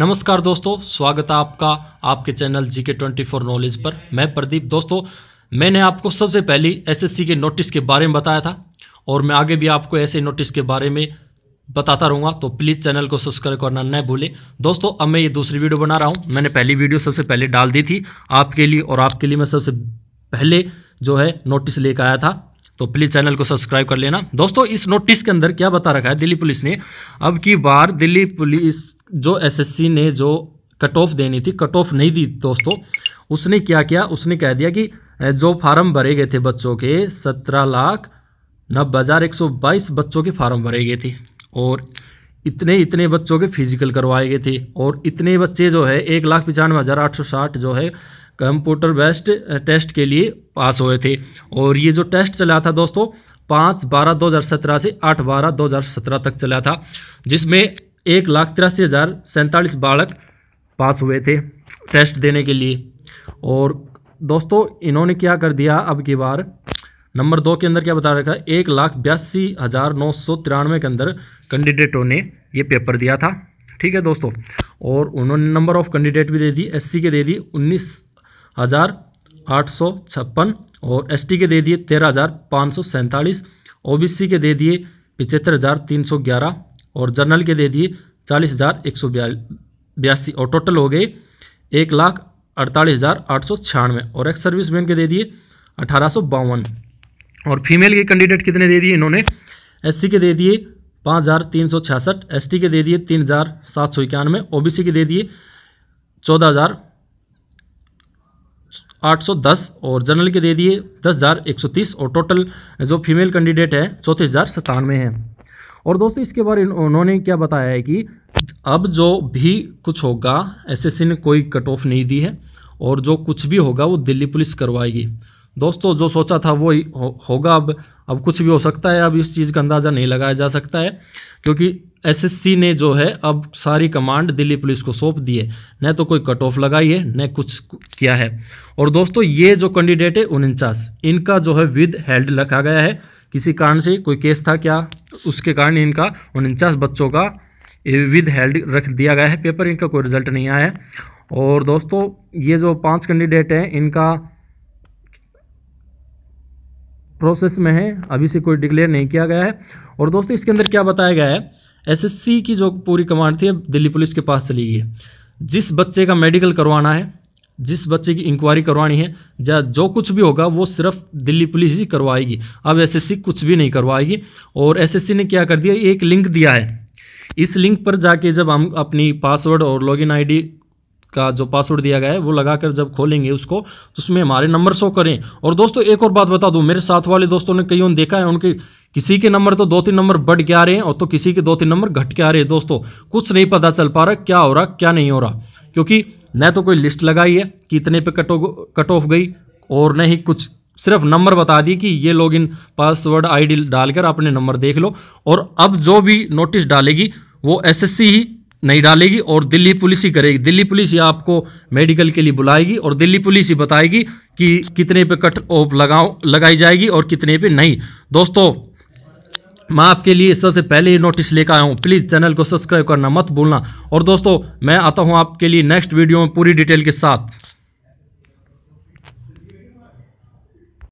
नमस्कार दोस्तों स्वागत है आपका आपके चैनल जी के ट्वेंटी फोर नॉलेज पर मैं प्रदीप दोस्तों मैंने आपको सबसे पहले एसएससी के नोटिस के बारे में बताया था और मैं आगे भी आपको ऐसे नोटिस के बारे में बताता रहूँगा तो प्लीज़ चैनल को सब्सक्राइब करना न भूलें दोस्तों अब मैं ये दूसरी वीडियो बना रहा हूँ मैंने पहली वीडियो सबसे पहले डाल दी थी आपके लिए और आपके लिए मैं सबसे पहले जो है नोटिस लेकर आया था तो प्लीज़ चैनल को सब्सक्राइब कर लेना दोस्तों इस नोटिस के अंदर क्या बता रखा है दिल्ली पुलिस ने अब की बार दिल्ली पुलिस जो एसएससी ने जो कट ऑफ देनी थी कट ऑफ नहीं दी दोस्तों उसने क्या किया उसने कह दिया कि जो फार्म भरे गए थे बच्चों के सत्रह लाख नब्बे हज़ार एक सौ बाईस बच्चों के फार्म भरे गए थे और इतने इतने बच्चों के फिजिकल करवाए गए थे और इतने बच्चे जो है एक लाख पचानवे हज़ार आठ सौ साठ जो है कंप्यूटर बेस्ड टेस्ट के लिए पास हुए थे और ये जो टेस्ट चला था दोस्तों पाँच बारह दो हज़ार सत्रह से आठ बारह दो हज़ार सत्रह तक चला था जिसमें एक लाख तिरासी हज़ार सैंतालीस बालक पास हुए थे टेस्ट देने के लिए और दोस्तों इन्होंने क्या कर दिया अब की बार नंबर दो के अंदर क्या बता रखा है एक लाख बयासी हज़ार नौ सौ तिरानवे के अंदर कैंडिडेटों ने ये पेपर दिया था ठीक है दोस्तों और उन्होंने नंबर ऑफ कैंडिडेट भी दे दी एससी के दे दी उन्नीस हज़ार आठ सौ छप्पन और एसटी के दे दिए तेरह हज़ार पाँच सौ सैंतालीस ओ के दे दिए पिचहत्तर हज़ार तीन सौ ग्यारह और जनरल के दे दिए चालीस हज़ार एक सौ बयासी और टोटल हो गए एक लाख अड़तालीस हज़ार आठ सौ छियानवे और एक्स सर्विस मैन के दे दिए अठारह सौ बावन और फीमेल के कैंडिडेट कितने दे दिए इन्होंने एस के दे दिए पाँच हज़ार तीन सौ छियासठ एस टी के दे दिए तीन हज़ार सात सौ इक्यानवे ओ बी सी के दे दिए चौदह हज़ार आठ सौ दस और जनरल के दे दिए दस हज़ार एक सौ तीस और टोटल जो फीमेल कैंडिडेट है चौंतीस हज़ार सतानवे हैं और दोस्तों इसके बारे उन्होंने क्या बताया है कि अब जो भी कुछ होगा एस ने कोई कट ऑफ नहीं दी है और जो कुछ भी होगा वो दिल्ली पुलिस करवाएगी दोस्तों जो सोचा था वो हो, होगा अब अब कुछ भी हो सकता है अब इस चीज़ का अंदाज़ा नहीं लगाया जा सकता है क्योंकि एसएससी ने जो है अब सारी कमांड दिल्ली पुलिस को सौंप दी है न तो कोई कट ऑफ लगाई है न कुछ किया है और दोस्तों ये जो कैंडिडेट है उनचास इनका जो है विद हेल्ड रखा गया है किसी कारण से कोई केस था क्या उसके कारण इनका उनचास बच्चों का विद हेल्ड रख दिया गया है पेपर इनका कोई रिजल्ट नहीं आया है और दोस्तों ये जो पांच कैंडिडेट हैं इनका प्रोसेस में है अभी से कोई डिक्लेयर नहीं किया गया है और दोस्तों इसके अंदर क्या बताया गया है एसएससी की जो पूरी कमांड थी दिल्ली पुलिस के पास चली गई है जिस बच्चे का मेडिकल करवाना है जिस बच्चे की इंक्वायरी करवानी है या जो कुछ भी होगा वो सिर्फ दिल्ली पुलिस ही करवाएगी अब एसएससी कुछ भी नहीं करवाएगी और एसएससी ने क्या कर दिया एक लिंक दिया है इस लिंक पर जाके जब हम अपनी पासवर्ड और लॉगिन आईडी का जो पासवर्ड दिया गया है वो लगाकर जब खोलेंगे उसको तो उसमें हमारे नंबर शो करें और दोस्तों एक और बात बता दूं मेरे साथ वाले दोस्तों ने कईयों देखा है उनके किसी के नंबर तो दो तीन नंबर बढ़ के आ रहे हैं और तो किसी के दो तीन नंबर घट के आ रहे हैं दोस्तों कुछ नहीं पता चल पा रहा क्या हो रहा क्या नहीं हो रहा क्योंकि न तो कोई लिस्ट लगाई है कि इतने पे कट कट ऑफ गई और न ही कुछ सिर्फ नंबर बता दिए कि ये लॉगिन पासवर्ड आईडी डालकर अपने नंबर देख लो और अब जो भी नोटिस डालेगी वो एसएससी ही नहीं डालेगी और दिल्ली पुलिस ही करेगी दिल्ली पुलिस ही आपको मेडिकल के लिए बुलाएगी और दिल्ली पुलिस ही बताएगी कि कितने पे कट ऑफ लगाओ लगाई जाएगी और कितने पे नहीं दोस्तों मैं आपके लिए सबसे पहले ये नोटिस लेकर आया हूँ प्लीज़ चैनल को सब्सक्राइब करना मत भूलना और दोस्तों मैं आता हूँ आपके लिए नेक्स्ट वीडियो में पूरी डिटेल के साथ